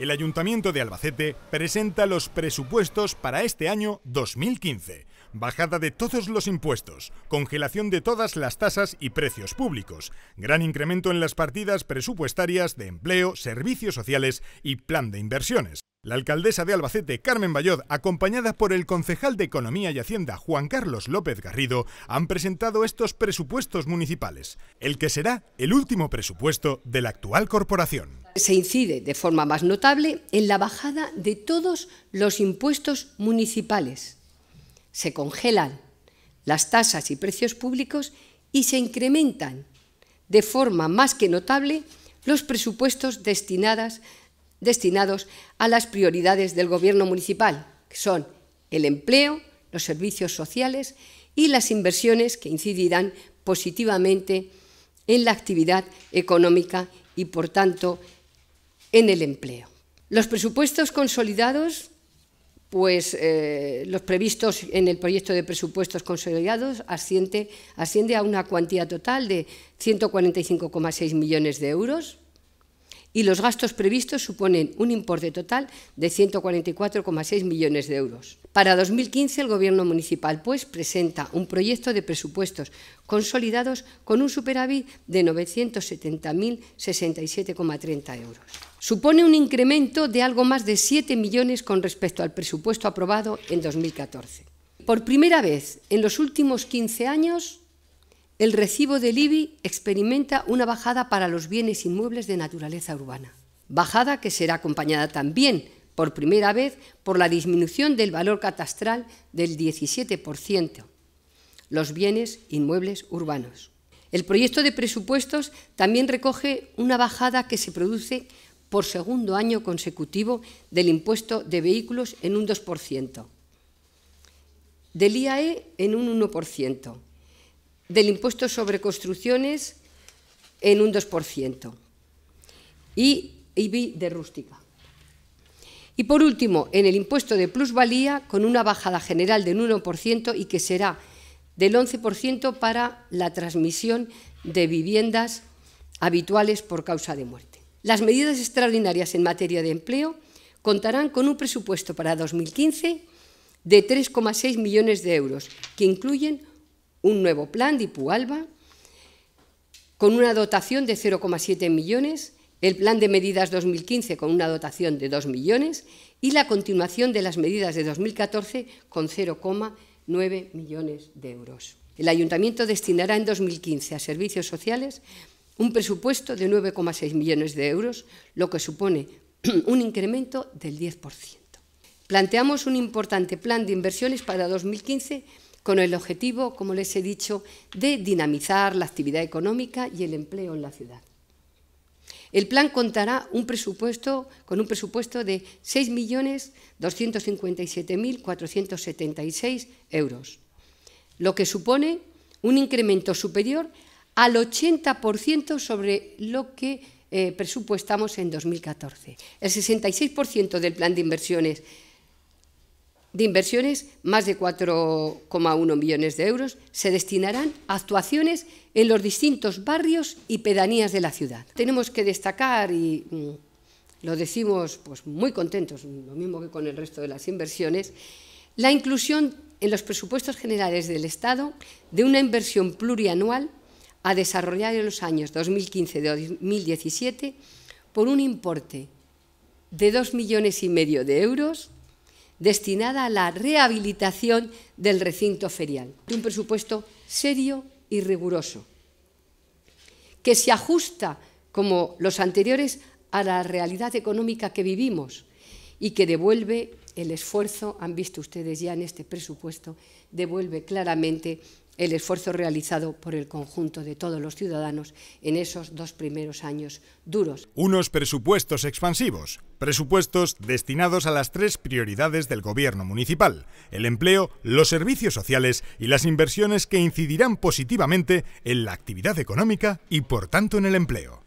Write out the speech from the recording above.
el Ayuntamiento de Albacete presenta los presupuestos para este año 2015. Bajada de todos los impuestos, congelación de todas las tasas y precios públicos, gran incremento en las partidas presupuestarias de empleo, servicios sociales y plan de inversiones. La alcaldesa de Albacete, Carmen Bayod, acompañada por el concejal de Economía y Hacienda, Juan Carlos López Garrido, han presentado estos presupuestos municipales, el que será el último presupuesto de la actual corporación. Se incide de forma más notable en la bajada de todos los impuestos municipales. Se congelan las tasas y precios públicos y se incrementan de forma más que notable los presupuestos destinados a las prioridades del Gobierno municipal, que son el empleo, los servicios sociales y las inversiones que incidirán positivamente en la actividad económica y, por tanto, en el empleo. Los presupuestos consolidados, pues eh, los previstos en el proyecto de presupuestos consolidados asciende, asciende a una cuantía total de 145,6 millones de euros, y los gastos previstos suponen un importe total de 144,6 millones de euros. Para 2015, el Gobierno municipal pues, presenta un proyecto de presupuestos consolidados con un superávit de 970.067,30 euros. Supone un incremento de algo más de 7 millones con respecto al presupuesto aprobado en 2014. Por primera vez en los últimos 15 años, el recibo del IBI experimenta una bajada para los bienes inmuebles de naturaleza urbana. Bajada que será acompañada también, por primera vez, por la disminución del valor catastral del 17%, los bienes inmuebles urbanos. El proyecto de presupuestos también recoge una bajada que se produce por segundo año consecutivo del impuesto de vehículos en un 2%, del IAE en un 1%, del impuesto sobre construcciones en un 2% y IBI de rústica. Y por último, en el impuesto de plusvalía, con una bajada general del 1% y que será del 11% para la transmisión de viviendas habituales por causa de muerte. Las medidas extraordinarias en materia de empleo contarán con un presupuesto para 2015 de 3,6 millones de euros, que incluyen un nuevo plan de Ipualba con una dotación de 0,7 millones, el plan de medidas 2015 con una dotación de 2 millones y la continuación de las medidas de 2014 con 0,9 millones de euros. El ayuntamiento destinará en 2015 a servicios sociales un presupuesto de 9,6 millones de euros, lo que supone un incremento del 10%. Planteamos un importante plan de inversiones para 2015 con el objetivo, como les he dicho, de dinamizar la actividad económica y el empleo en la ciudad. El plan contará un presupuesto, con un presupuesto de 6.257.476 euros, lo que supone un incremento superior al 80% sobre lo que eh, presupuestamos en 2014. El 66% del plan de inversiones de inversiones, más de 4,1 millones de euros, se destinarán a actuaciones en los distintos barrios y pedanías de la ciudad. Tenemos que destacar, y mm, lo decimos pues, muy contentos, lo mismo que con el resto de las inversiones, la inclusión en los presupuestos generales del Estado de una inversión plurianual a desarrollar en los años 2015-2017 por un importe de 2 millones y medio de euros destinada a la rehabilitación del recinto ferial. Un presupuesto serio y riguroso, que se ajusta, como los anteriores, a la realidad económica que vivimos y que devuelve el esfuerzo, han visto ustedes ya en este presupuesto, devuelve claramente el esfuerzo realizado por el conjunto de todos los ciudadanos en esos dos primeros años duros. Unos presupuestos expansivos, presupuestos destinados a las tres prioridades del gobierno municipal, el empleo, los servicios sociales y las inversiones que incidirán positivamente en la actividad económica y por tanto en el empleo.